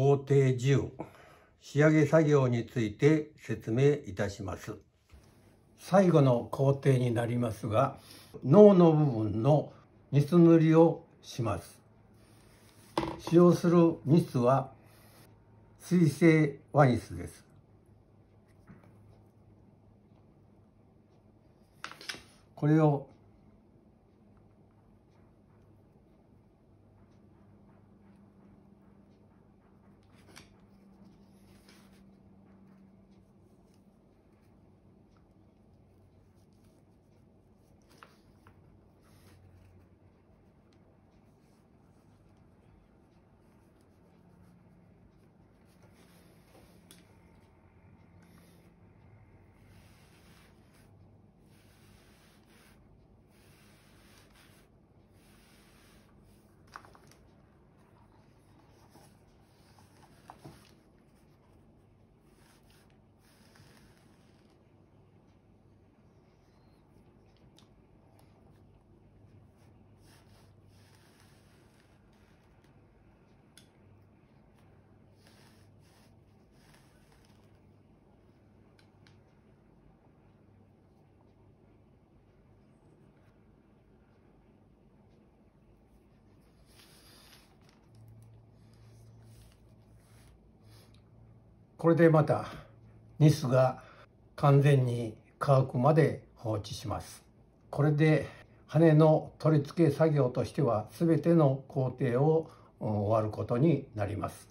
工程10仕上げ作業について説明いたします最後の工程になりますが脳の部分のニス塗りをします使用するニスは水性ワニスですこれをこれでまたニスが完全に乾くまで放置しますこれで羽の取り付け作業としては全ての工程を終わることになります